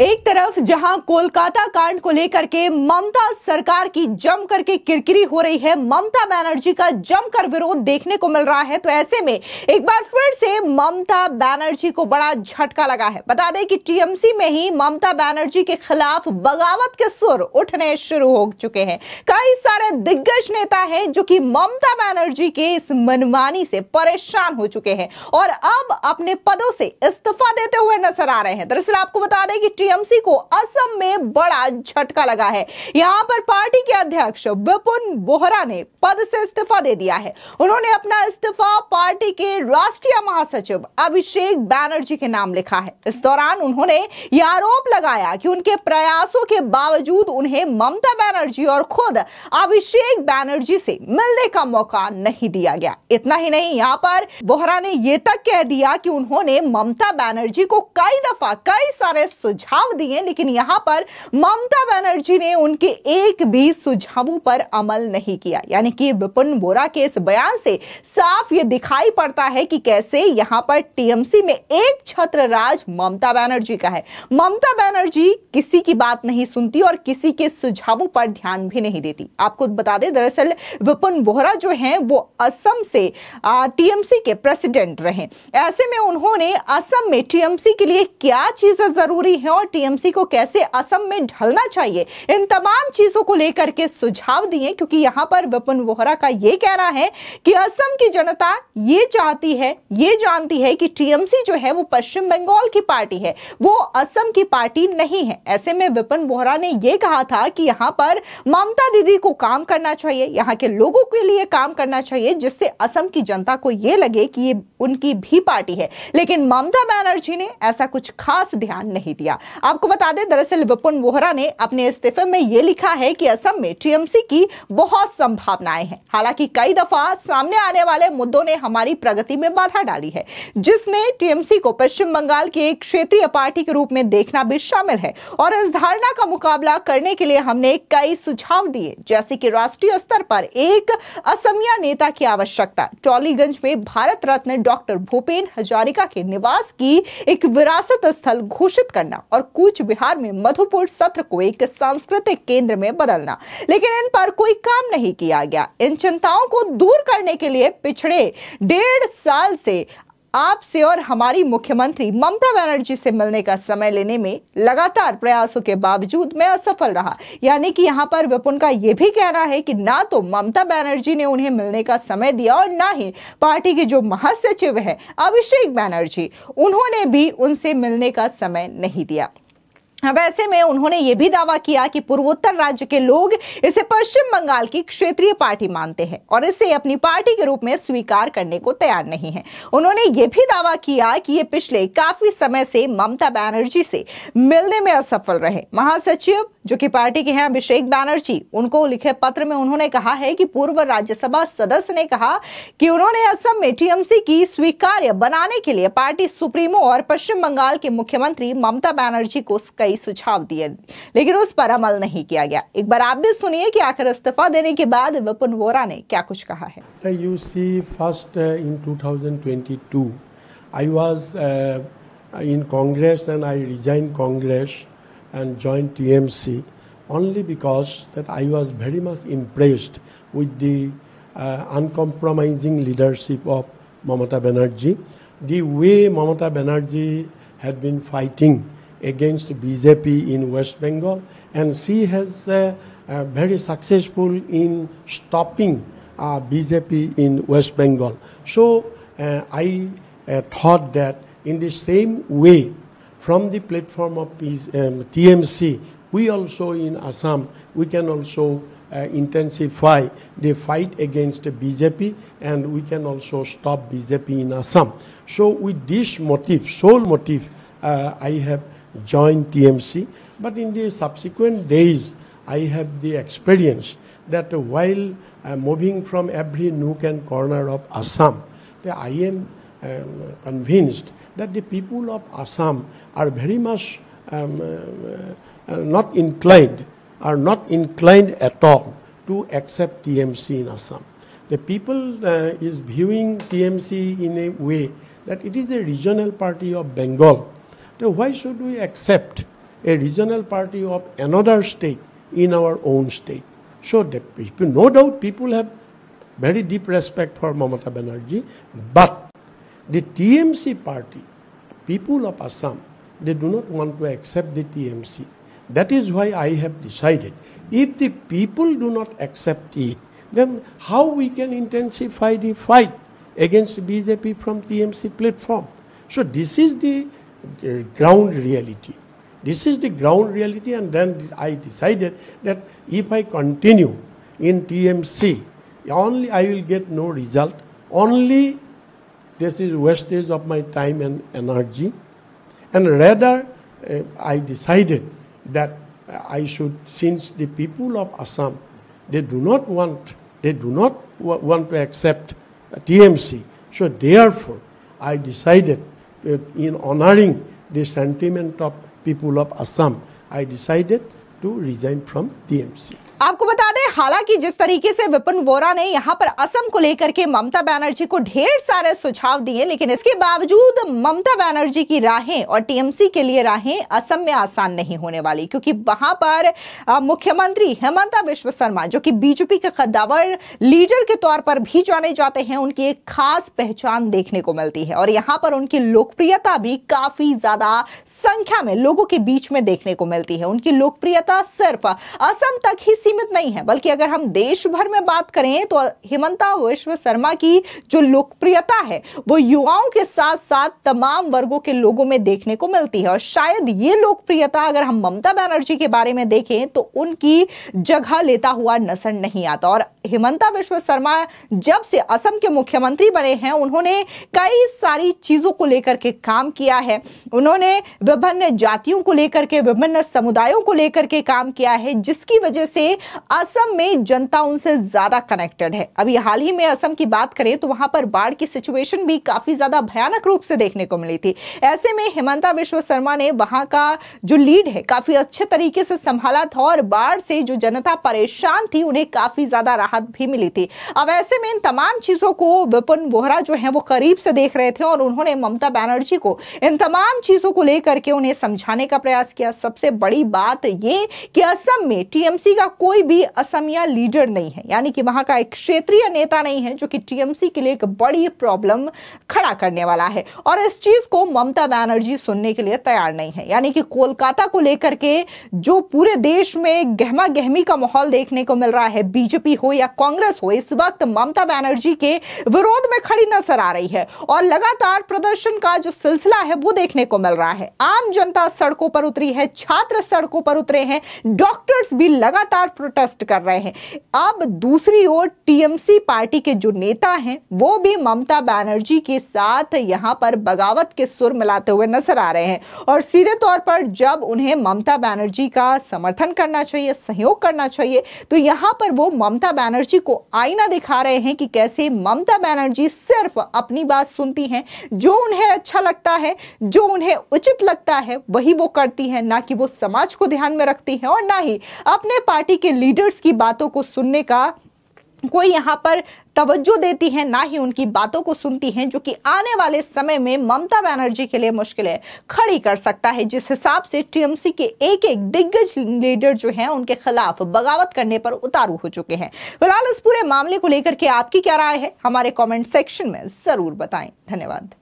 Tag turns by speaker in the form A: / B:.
A: एक तरफ जहां कोलकाता कांड को लेकर के ममता सरकार की जम करके किरकिरी हो रही है ममता बैनर्जी का जमकर विरोध देखने को मिल रहा है तो ऐसे में एक बार फिर से ममता बैनर्जी को बड़ा झटका लगा है बता दें कि टीएमसी में ही ममता बैनर्जी के खिलाफ बगावत के सुर उठने शुरू हो चुके हैं कई सारे दिग्गज नेता है जो की ममता बैनर्जी के इस मनमानी से परेशान हो चुके हैं और अब अपने पदों से इस्तीफा देते हुए नजर आ रहे हैं दरअसल आपको बता दें कि टीएमसी को असम में बड़ा झटका लगा है यहां पर पार्टी के अध्यक्ष विपुन बोहरा ने पद से इस्तीफा दे दिया है उन्होंने अपना इस्तीफा पार्टी के राष्ट्रीय महासचिव अभिषेक बैनर्जी के नाम लिखा है इस दौरान उन्होंने यह आरोप लगाया कि उनके प्रयासों के बावजूद उन्हें ममता बैनर्जी और खुद अभिषेक बैनर्जी से मिलने का मौका नहीं दिया गया इतना ही नहीं यहाँ पर बोहरा ने यह तक कह दिया कि उन्होंने ममता बैनर्जी को कई दफा कई सारे सुझाव सुझाव दिए लेकिन यहां पर ममता बनर्जी ने उनके एक भी सुझावों पर अमल नहीं किया यानी कि विपुन बोरा के इस बयान से साफ ये दिखाई पड़ता है कि कैसे यहां पर टीएमसी में एक छत्र राज ममता बनर्जी का है ममता बनर्जी किसी की बात नहीं सुनती और किसी के सुझावों पर ध्यान भी नहीं देती आपको बता दें दरअसल विपुन बोहरा जो हैं वो असम से टीएमसी के प्रेसिडेंट रहे ऐसे में उन्होंने असम में टीएमसी के लिए क्या चीजें जरूरी है और और टीएमसी को कैसे असम में ढलना चाहिए इन तमाम चीज़ों को लेकर के सुझाव दिए क्योंकि यहाँ पर विपिन वोहरा का ये कहना है कि असम की जनता ये चाहती है ये जानती है कि टीएमसी जो है वो पश्चिम बंगाल की पार्टी है वो असम की पार्टी नहीं है ऐसे में विपिन वोहरा ने यह कहा था कि यहाँ पर ममता दीदी को काम करना चाहिए यहाँ के लोगों के लिए काम करना चाहिए जिससे असम की जनता को ये लगे कि ये उनकी भी पार्टी है लेकिन ममता बनर्जी ने ऐसा कुछ खास ध्यान नहीं दिया आपको बता दें दरअसल विपुन वोहरा ने अपने इस्तीफे में ये लिखा है कि असम में टीएमसी की बहुत संभावनाएं हैं हालांकि कई दफा सामने आने वाले मुद्दों ने हमारी प्रगति में बाधा डाली है जिसने टीएमसी को पश्चिम बंगाल की एक क्षेत्रीय पार्टी के रूप में देखना भी शामिल है और इस धारणा का मुकाबला करने के लिए हमने कई सुझाव दिए जैसे कि राष्ट्रीय स्तर पर एक असमिया नेता की आवश्यकता टॉलीगंज में भारत रत्न डॉक्टर भूपेन हजारिका के निवास की एक विरासत स्थल घोषित करना और और कूच बिहार में मधुपुर सत्र को एक सांस्कृतिक केंद्र में बदलना लेकिन इन पर कोई काम नहीं किया गया इन चिंताओं को दूर करने के लिए पिछड़े डेढ़ साल से आपसे और हमारी मुख्यमंत्री ममता बनर्जी से मिलने का समय लेने में लगातार प्रयासों के बावजूद मैं असफल रहा यानी कि यहाँ पर विपुन का यह भी कहना है कि ना तो ममता बनर्जी ने उन्हें मिलने का समय दिया और ना ही पार्टी के जो महासचिव है अभिषेक बनर्जी उन्होंने भी उनसे मिलने का समय नहीं दिया हाँ, वैसे में उन्होंने ये भी दावा किया कि पूर्वोत्तर राज्य के लोग इसे पश्चिम बंगाल की क्षेत्रीय पार्टी मानते हैं और इसे अपनी पार्टी के रूप में स्वीकार करने को तैयार नहीं है उन्होंने ये भी दावा किया कि ये पिछले काफी समय से ममता बनर्जी से मिलने में असफल रहे महासचिव जो कि पार्टी के हैं अभिषेक बैनर्जी उनको लिखे पत्र में उन्होंने कहा है कि पूर्व राज्यसभा सदस्य ने कहा कि उन्होंने असम में टीएमसी की स्वीकार्य बनाने के लिए पार्टी सुप्रीमो और पश्चिम बंगाल के मुख्यमंत्री ममता बनर्जी को कई कई सुझाव दिए लेकिन उस पर अमल नहीं किया गया एक बार आप भी सुनिए कि आखिर इस्तीफा देने के बाद विपुल वोरा ने क्या कुछ कहा
B: है you see first in 2022 I was in Congress and I resigned Congress and joined TMC only because that I was very much impressed with the uh, uncompromising leadership of Mamata Banerjee. The way Mamata Banerjee had been fighting against BJP in West Bengal and she has uh, uh, very successful in stopping uh, BJP in West Bengal. So uh, I uh, thought that in the same way from the platform of um, TMC, we also in Assam, we can also uh, intensify the fight against BJP and we can also stop BJP in Assam. So with this motive, sole motive, uh, I have join TMC. But in the subsequent days, I have the experience that while I'm moving from every nook and corner of Assam, I am um, convinced that the people of Assam are very much um, uh, uh not inclined, are not inclined at all to accept TMC in Assam. The people uh, is viewing TMC in a way that it is a regional party of Bengal then why should we accept a regional party of another state in our own state? So the people, no doubt people have very deep respect for Mamata Banerjee, but the TMC party, people of Assam, they do not want to accept the TMC. That is why I have decided if the people do not accept it, then how we can intensify the fight against BJP from TMC platform. So this is the uh, ground reality. This is the ground reality, and then I decided that if I continue in TMC, only I will get no result. Only this is wastage of my time and energy. And rather, uh, I decided that I should, since the people of Assam, they do not want, they do not want to accept TMC. So therefore, I decided uh, in honoring the sentiment of people of Assam, I decided to resign from TMC.
A: आपको बता दें हालांकि जिस तरीके से विपिन वोरा ने यहां पर असम को लेकर के ममता बनर्जी को ढेर सारे सुझाव दिए लेकिन इसके बावजूद ममता बनर्जी की राहें और टीएमसी के लिए राहें असम में आसान नहीं होने वाली क्योंकि वहां पर मुख्यमंत्री हेमंता विश्व शर्मा जो कि बीजेपी के कद्दावर लीडर के तौर पर भी जाने जाते हैं उनकी एक खास पहचान देखने को मिलती है और यहां पर उनकी लोकप्रियता भी काफी ज्यादा संख्या में लोगों के बीच में देखने को मिलती है उनकी लोकप्रियता सिर्फ असम तक ही सीमित नहीं है बल्कि अगर हम देश भर में बात करें तो हिमंता विश्व शर्मा की जो लोकप्रियता है वो युवाओं के साथ साथ तमाम वर्गों के लोगों में देखने को मिलती है और शायद ये लोकप्रियता अगर हम ममता बनर्जी के बारे में देखें तो उनकी जगह लेता हुआ नजर नहीं आता और हिमंता विश्व शर्मा जब से असम के मुख्यमंत्री बने हैं उन्होंने कई सारी चीजों को लेकर के काम किया है उन्होंने विभिन्न जातियों को लेकर के विभिन्न समुदायों को लेकर के काम किया है जिसकी वजह से असम में जनता उनसे ज्यादा कनेक्टेड है अभी हाल ही में असम की बात करें तो वहां पर बाढ़ की सिचुएशन भी काफी ज्यादा भयानक रूप से देखने को मिली थी ऐसे में हिमंता विश्व शर्मा ने वहां का जो लीड है काफी अच्छे तरीके से संभाला था और बाढ़ से जो जनता परेशान थी उन्हें काफी ज्यादा राहत भी मिली थी अब ऐसे में इन तमाम चीजों को विपिन बोहरा जो है वो करीब से देख रहे थे और उन्होंने ममता बैनर्जी को इन तमाम चीजों को लेकर के उन्हें समझाने का प्रयास किया सबसे बड़ी बात यह कि असम में टीएमसी का कोई कोई भी असमिया लीडर नहीं है यानी कि वहां का एक क्षेत्रीय नेता नहीं है जो कि टीएमसी के लिए एक बड़ी प्रॉब्लम खड़ा करने वाला है और इस चीज को ममता बनर्जी सुनने के लिए तैयार नहीं है यानी कि कोलकाता को लेकर के जो पूरे देश में गहमा गहमी का माहौल देखने को मिल रहा है बीजेपी हो या कांग्रेस हो इस वक्त ममता बनर्जी के विरोध में खड़ी नजर आ रही है और लगातार प्रदर्शन का जो सिलसिला है वो देखने को मिल रहा है आम जनता सड़कों पर उतरी है छात्र सड़कों पर उतरे हैं डॉक्टर्स भी लगातार प्रोटेस्ट कर रहे हैं अब दूसरी ओर टीएमसी पार्टी के जो नेता हैं वो भी ममता बनर्जी के साथ यहां पर बगावत के सुर मिलाते हुए नजर आ रहे हैं और सीधे तौर पर जब उन्हें ममता बनर्जी का समर्थन करना चाहिए सहयोग करना चाहिए तो यहां पर वो ममता बनर्जी को आईना दिखा रहे हैं कि कैसे ममता बनर्जी सिर्फ अपनी बात सुनती हैं जो उन्हें अच्छा लगता है जो उन्हें उचित लगता है वही वो करती है ना कि वो समाज को ध्यान में रखती है और ना ही अपने पार्टी के लीडर्स की बातों को सुनने का कोई यहाँ पर तवज्जो देती है ना ही उनकी बातों को सुनती हैं जो कि आने वाले समय में ममता बनर्जी के लिए मुश्किलें खड़ी कर सकता है जिस हिसाब से टीएमसी के एक एक दिग्गज लीडर जो हैं उनके खिलाफ बगावत करने पर उतारू हो चुके हैं फिलहाल इस पूरे मामले को लेकर के आपकी क्या राय है हमारे कॉमेंट सेक्शन में जरूर बताएं धन्यवाद